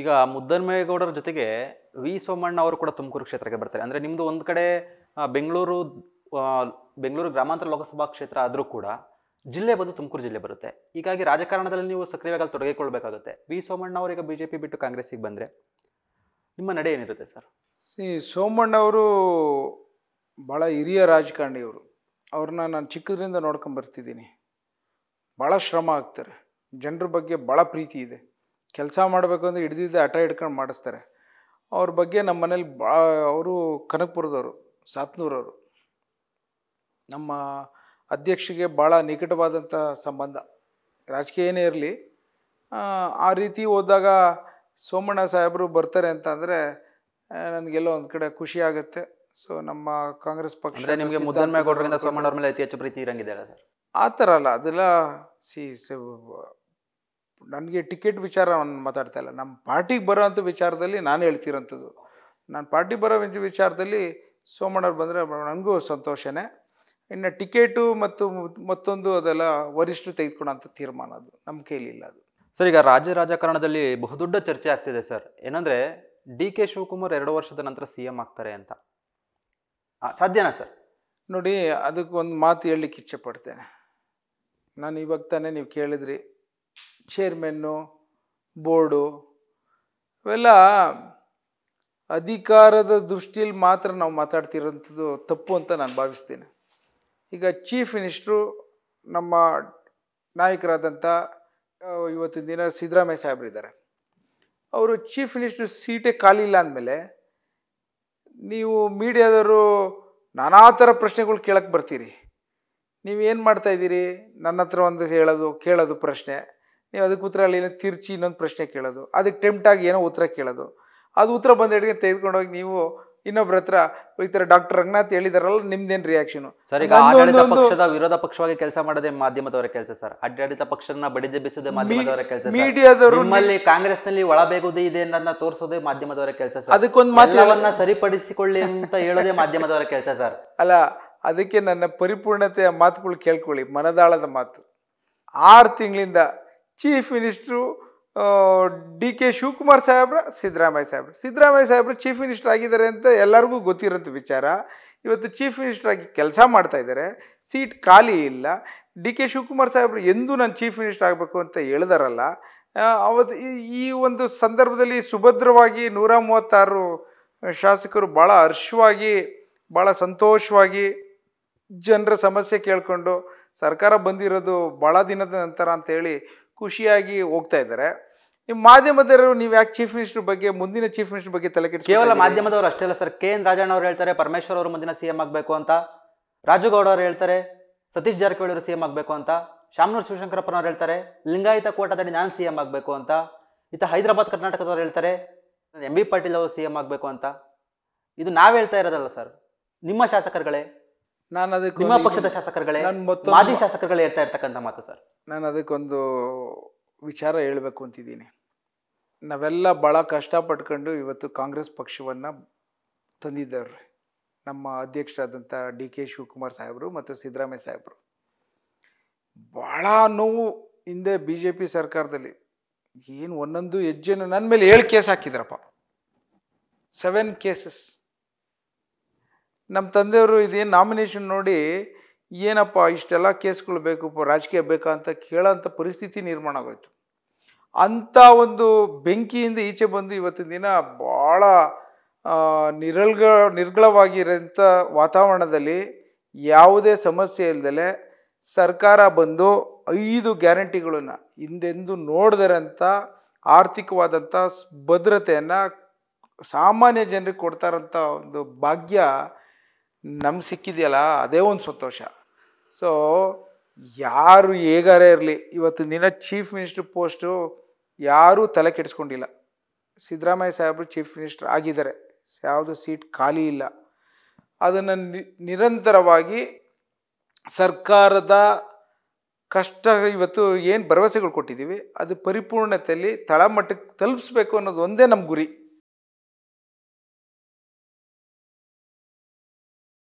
ಈಗ ಮುದ್ದನ್ಮೇಗೌಡರ ಜೊತೆಗೆ ವಿ ಸೋಮಣ್ಣ ಅವರು ಕೂಡ ತುಮಕೂರು ಕ್ಷೇತ್ರಕ್ಕೆ ಬರ್ತಾರೆ ಅಂದರೆ ನಿಮ್ಮದು ಒಂದು ಕಡೆ ಬೆಂಗಳೂರು ಬೆಂಗಳೂರು ಗ್ರಾಮಾಂತರ ಲೋಕಸಭಾ ಕ್ಷೇತ್ರ ಆದರೂ ಕೂಡ ಜಿಲ್ಲೆ ಬಂದು ತುಮಕೂರು ಜಿಲ್ಲೆ ಬರುತ್ತೆ ಹೀಗಾಗಿ ರಾಜಕಾರಣದಲ್ಲಿ ನೀವು ಸಕ್ರಿಯವಾಗಿ ತೊಡಗಿಕೊಳ್ಬೇಕಾಗುತ್ತೆ ವಿ ಸೋಮಣ್ಣ ಅವರಿಗೆ ಬಿ ಜೆ ಪಿ ಬಿಟ್ಟು ಕಾಂಗ್ರೆಸ್ಸಿಗೆ ಬಂದರೆ ನಿಮ್ಮ ನಡೆ ಏನಿರುತ್ತೆ ಸರ್ ಸಿ ಸೋಮಣ್ಣವರು ಭಾಳ ಹಿರಿಯ ರಾಜಕಾರಣಿಯವರು ಅವ್ರನ್ನ ನಾನು ಚಿಕ್ಕದ್ರಿಂದ ಬರ್ತಿದ್ದೀನಿ ಭಾಳ ಶ್ರಮ ಆಗ್ತಾರೆ ಜನರ ಬಗ್ಗೆ ಭಾಳ ಪ್ರೀತಿ ಇದೆ ಕೆಲಸ ಮಾಡಬೇಕು ಅಂದರೆ ಹಿಡಿದಿದ್ದೆ ಹಠ ಹಿಡ್ಕೊಂಡು ಮಾಡಿಸ್ತಾರೆ ಅವ್ರ ಬಗ್ಗೆ ನಮ್ಮ ಮನೇಲಿ ಬಾ ಅವರು ಕನಕಪುರದವರು ಸಾತ್ನೂರವರು ನಮ್ಮ ಅಧ್ಯಕ್ಷಗೆ ಭಾಳ ನಿಕಟವಾದಂಥ ಸಂಬಂಧ ರಾಜಕೀಯ ಏನೇ ಇರಲಿ ಆ ರೀತಿ ಹೋದಾಗ ಸೋಮಣ್ಣ ಸಾಹೇಬರು ಬರ್ತಾರೆ ಅಂತ ಅಂದರೆ ನನಗೆಲ್ಲೋ ಒಂದು ಕಡೆ ಖುಷಿ ಆಗುತ್ತೆ ಸೊ ನಮ್ಮ ಕಾಂಗ್ರೆಸ್ ಪಕ್ಷ ನಿಮಗೆ ಮುದ್ದನ್ಮೇಗೌಡರಿಂದ ಸೋಮಣ್ಣ ಮೇಲೆ ಅತಿ ಹೆಚ್ಚು ಪ್ರೀತಿ ಇರಂಗಿದೆ ಸರ್ ಆ ಥರ ಅಲ್ಲ ಅದೆಲ್ಲ ಸಿ ನನಗೆ ಟಿಕೆಟ್ ವಿಚಾರ ನಾನು ಮಾತಾಡ್ತಾ ಇಲ್ಲ ನಮ್ಮ ಪಾರ್ಟಿಗೆ ಬರೋ ಅಂಥ ವಿಚಾರದಲ್ಲಿ ನಾನು ಹೇಳ್ತಿರೋಂಥದ್ದು ನಾನು ಪಾರ್ಟಿಗೆ ಬರೋ ವಿಚಾರದಲ್ಲಿ ಸೋಮಣ್ಣವ್ರು ಬಂದರೆ ನನಗೂ ಸಂತೋಷನೇ ಇನ್ನು ಟಿಕೆಟು ಮತ್ತು ಮತ್ತೊಂದು ಅದೆಲ್ಲ ವರಿಷ್ಠರು ತೆಗೆದುಕೊಳ್ಳೋಂಥ ತೀರ್ಮಾನ ಅದು ನಮ್ಮ ಕೈಲಿಲ್ಲ ಅದು ಸರ್ ಈಗ ರಾಜ್ಯ ರಾಜಕಾರಣದಲ್ಲಿ ಬಹುದೊಡ್ಡ ಚರ್ಚೆ ಆಗ್ತಿದೆ ಸರ್ ಏನಂದರೆ ಡಿ ಕೆ ಶಿವಕುಮಾರ್ ಎರಡು ವರ್ಷದ ನಂತರ ಸಿ ಎಮ್ ಆಗ್ತಾರೆ ಅಂತ ಸಾಧ್ಯನಾ ಸರ್ ನೋಡಿ ಅದಕ್ಕೆ ಒಂದು ಮಾತು ಹೇಳಲಿಕ್ಕೆ ಇಚ್ಛೆ ಪಡ್ತೇನೆ ನಾನು ಇವಾಗ ತಾನೇ ನೀವು ಕೇಳಿದ್ರಿ ಚೇರ್ಮೆನ್ನು ಬೋರ್ಡು ಇವೆಲ್ಲ ಅಧಿಕಾರದ ದೃಷ್ಟಿಯಲ್ಲಿ ಮಾತ್ರ ನಾವು ಮಾತಾಡ್ತಿರೋಂಥದ್ದು ತಪ್ಪು ಅಂತ ನಾನು ಭಾವಿಸ್ತೀನಿ ಈಗ ಚೀಫ್ ಮಿನಿಸ್ಟ್ರು ನಮ್ಮ ನಾಯಕರಾದಂಥ ಇವತ್ತಿನ ದಿನ ಸಿದ್ದರಾಮಯ್ಯ ಸಾಹೇಬರಿದ್ದಾರೆ ಅವರು ಚೀಫ್ ಮಿನಿಸ್ಟ್ರ್ ಸೀಟೇ ಖಾಲಿ ಇಲ್ಲ ಅಂದಮೇಲೆ ನೀವು ಮೀಡಿಯಾದವರು ನಾನಾ ಥರ ಪ್ರಶ್ನೆಗಳು ಕೇಳಕ್ಕೆ ಬರ್ತೀರಿ ನೀವು ಏನು ಮಾಡ್ತಾಯಿದ್ದೀರಿ ನನ್ನ ಹತ್ರ ಒಂದು ಹೇಳೋದು ಕೇಳೋದು ಪ್ರಶ್ನೆ ನೀವು ಅದಕ್ಕೆ ಉತ್ತರ ಅಲ್ಲಿ ತಿರ್ಚಿ ಇನ್ನೊಂದು ಪ್ರಶ್ನೆ ಕೇಳೋದು ಅದಕ್ಕೆ ಟೆಂಪ್ಟಾಗಿ ಏನೋ ಉತ್ತರ ಕೇಳೋದು ಅದು ಉತ್ತರ ಬಂದ ಹಿಡಿಗೆ ಹೋಗಿ ನೀವು ಇನ್ನೊಬ್ರ ಹತ್ರ ಈ ಥರ ಡಾಕ್ಟರ್ ರಂಗನಾಥ್ ಹೇಳಿದಾರಲ್ಲ ನಿಮ್ದೇನು ರಿಯಾಕ್ಷನ್ ಸರ್ ಈಗ ಪಕ್ಷದ ವಿರೋಧ ಪಕ್ಷವಾಗಿ ಕೆಲಸ ಮಾಡೋದೇ ಮಾಧ್ಯಮದವರ ಕೆಲಸ ಸರ್ ಅಡ್ಡಾಡಳಿತ ಪಕ್ಷನ ಬಡಿದೆ ಬಿಸದೆ ಮಾಧ್ಯಮದವರ ಕೆಲಸ ಮೀಡಿಯಾದವರು ನಿಮ್ಮಲ್ಲಿ ಕಾಂಗ್ರೆಸ್ ನಲ್ಲಿ ಒಳಬೇಗುದೇ ಇದೆ ಅನ್ನೋದನ್ನ ತೋರಿಸೋದೇ ಮಾಧ್ಯಮದವರ ಕೆಲಸ ಸರ್ ಅದಕ್ಕೊಂದು ಮಾತ್ರವನ್ನ ಸರಿಪಡಿಸಿಕೊಳ್ಳಿ ಅಂತ ಹೇಳೋದೇ ಮಾಧ್ಯಮದವರ ಕೆಲಸ ಸರ್ ಅಲ್ಲ ಅದಕ್ಕೆ ನನ್ನ ಪರಿಪೂರ್ಣತೆಯ ಮಾತುಗಳು ಕೇಳ್ಕೊಳ್ಳಿ ಮನದಾಳದ ಮಾತು ಆರು ತಿಂಗಳಿಂದ chief minister D K Shivakumar ಸಾಹೇಬ್ರ ಸಿದ್ದರಾಮಯ್ಯ ಸಾಹೇಬ್ರು ಸಿದ್ದರಾಮಯ್ಯ ಸಾಹೇಬ್ರು ಚೀಫ್ ಮಿನಿಸ್ಟರ್ ಆಗಿದ್ದಾರೆ ಅಂತ ಎಲ್ಲರಿಗೂ ಗೊತ್ತಿರೋಂಥ ವಿಚಾರ ಇವತ್ತು ಚೀಫ್ ಮಿನಿಸ್ಟ್ರಾಗಿ ಆಗಿ ಕೆಲಸ ಮಾಡ್ತಾ ಇದ್ದಾರೆ ಸೀಟ್ ಖಾಲಿ ಇಲ್ಲ ಡಿ ಕೆ ಶಿವಕುಮಾರ್ ಸಾಹೇಬ್ರು ಎಂದೂ ನಾನು ಚೀಫ್ ಮಿನಿಸ್ಟರ್ ಆಗಬೇಕು ಅಂತ ಹೇಳಿದಾರಲ್ಲ ಅವತ್ತು ಈ ಒಂದು ಸಂದರ್ಭದಲ್ಲಿ ಸುಭದ್ರವಾಗಿ ನೂರ ಮೂವತ್ತಾರು ಶಾಸಕರು ಭಾಳ ಹರ್ಷವಾಗಿ ಭಾಳ ಸಂತೋಷವಾಗಿ ಜನರ ಸಮಸ್ಯೆ ಕೇಳಿಕೊಂಡು ಸರ್ಕಾರ ಬಂದಿರೋದು ಭಾಳ ದಿನದ ನಂತರ ಅಂತೇಳಿ ಖುಷಿಯಾಗಿ ಹೋಗ್ತಾ ಇದ್ದಾರೆ ನಿಮ್ಮ ಮಾಧ್ಯಮದವರು ನೀವು ಯಾಕೆ ಚೀಫ್ ಮಿನಿಸ್ಟರ್ ಬಗ್ಗೆ ಮುಂದಿನ ಚೀಫ್ ಮಿನಿಸ್ಟರ್ ಬಗ್ಗೆ ತಲೆ ಕೆಟ್ಟ ಕೇವಲ ಮಾಧ್ಯಮದವರು ಅಷ್ಟೇ ಅಲ್ಲ ಸರ್ ಕೆ ಎನ್ ರಾಜಣ್ಣ ಅವರು ಹೇಳ್ತಾರೆ ಪರಮೇಶ್ವರ್ ಅವರು ಮುಂದಿನ ಸಿ ಎಂ ಆಗಬೇಕು ಅಂತ ರಾಜುಗೌಡ ಅವರು ಹೇಳ್ತಾರೆ ಸತೀಶ್ ಜಾರಕಿಹೊಳಿ ಅವರು ಸಿ ಎಂ ಆಗಬೇಕು ಅಂತ ಶಾಮನೂರು ಶಿವಶಂಕರಪ್ಪನವ್ರು ಹೇಳ್ತಾರೆ ಲಿಂಗಾಯತ ಕೋಟಾದಲ್ಲಿ ನಾನು ಸಿ ಎಂ ಆಗಬೇಕು ಅಂತ ಇತ್ತ ಹೈದರಾಬಾದ್ ಕರ್ನಾಟಕದವ್ರು ಹೇಳ್ತಾರೆ ಎಂ ಬಿ ಪಾಟೀಲ್ ಅವರು ಸಿ ಎಂ ಆಗಬೇಕು ಅಂತ ಇದು ನಾವು ಹೇಳ್ತಾ ಇರೋದಲ್ಲ ಸರ್ ನಿಮ್ಮ ಶಾಸಕರುಗಳೇ ನಾನು ಅದಕ್ಕೆ ನಿಮ್ಮ ಪಕ್ಷದ ಶಾಸಕರುಗಳೇ ಮಾಜಿ ಶಾಸಕರುಗಳೇ ಹೇಳ್ತಾ ಇರ್ತಕ್ಕಂಥ ಮಾತು ಸರ್ ನಾನು ಅದಕ್ಕೊಂದು ವಿಚಾರ ಹೇಳಬೇಕು ಅಂತಿದ್ದೀನಿ ನಾವೆಲ್ಲ ಭಾಳ ಕಷ್ಟಪಟ್ಕೊಂಡು ಇವತ್ತು ಕಾಂಗ್ರೆಸ್ ಪಕ್ಷವನ್ನು ತಂದಿದ್ದವ್ರಿ ನಮ್ಮ ಅಧ್ಯಕ್ಷರಾದಂಥ ಡಿ ಕೆ ಶಿವಕುಮಾರ್ ಸಾಹೇಬರು ಮತ್ತು ಸಿದ್ದರಾಮಯ್ಯ ಸಾಹೇಬರು ಭಾಳ ನೋವು ಹಿಂದೆ ಬಿ ಜೆ ಪಿ ಸರ್ಕಾರದಲ್ಲಿ ಏನು ಒಂದೊಂದು ಹೆಜ್ಜೆನು ನನ್ನ ಮೇಲೆ ಏಳು ಕೇಸ್ ಹಾಕಿದ್ರಪ್ಪ ಸೆವೆನ್ ಕೇಸಸ್ ನಮ್ಮ ತಂದೆಯವರು ಇದೇನು ನಾಮಿನೇಷನ್ ನೋಡಿ ಏನಪ್ಪ ಇಷ್ಟೆಲ್ಲ ಕೇಸ್ಗಳು ಬೇಕು ರಾಜಕೀಯ ಬೇಕಾ ಅಂತ ಕೇಳೋಂಥ ಪರಿಸ್ಥಿತಿ ನಿರ್ಮಾಣ ಆಗೋಯ್ತು ಅಂಥ ಒಂದು ಬೆಂಕಿಯಿಂದ ಈಚೆ ಬಂದು ಇವತ್ತಿನ ದಿನ ಭಾಳ ನಿರಲ್ಗ ನಿರ್ಗಳವಾಗಿರೋಂಥ ವಾತಾವರಣದಲ್ಲಿ ಯಾವುದೇ ಸಮಸ್ಯೆ ಇಲ್ಲದೇ ಸರ್ಕಾರ ಬಂದು ಐದು ಗ್ಯಾರಂಟಿಗಳನ್ನು ಹಿಂದೆಂದು ನೋಡಿದ್ರಂಥ ಆರ್ಥಿಕವಾದಂಥ ಭದ್ರತೆಯನ್ನು ಸಾಮಾನ್ಯ ಜನರಿಗೆ ಕೊಡ್ತಾರಂಥ ಒಂದು ಭಾಗ್ಯ ನಮ್ಗೆ ಸಿಕ್ಕಿದೆಯಲ್ಲ ಅದೇ ಒಂದು ಸಂತೋಷ ಸೊ ಯಾರು ಹೇಗಾರೇ ಇರಲಿ ಇವತ್ತು ದಿನ ಚೀಫ್ ಮಿನಿಸ್ಟ್ರ್ ಪೋಸ್ಟು ಯಾರೂ ತಲೆ ಕೆಡಿಸ್ಕೊಂಡಿಲ್ಲ ಸಿದ್ದರಾಮಯ್ಯ ಸಾಹೇಬರು ಚೀಫ್ ಮಿನಿಸ್ಟರ್ ಆಗಿದ್ದಾರೆ ಯಾವುದು ಸೀಟ್ ಖಾಲಿ ಇಲ್ಲ ಅದನ್ನು ನಿರಂತರವಾಗಿ ಸರ್ಕಾರದ ಕಷ್ಟ ಇವತ್ತು ಏನು ಭರವಸೆಗಳು ಕೊಟ್ಟಿದ್ದೀವಿ ಅದು ಪರಿಪೂರ್ಣತೆಯಲ್ಲಿ ತಳಮಟ್ಟಕ್ಕೆ ತಲುಪಿಸ್ಬೇಕು ಅನ್ನೋದು ಒಂದೇ ನಮ್ಮ ಗುರಿ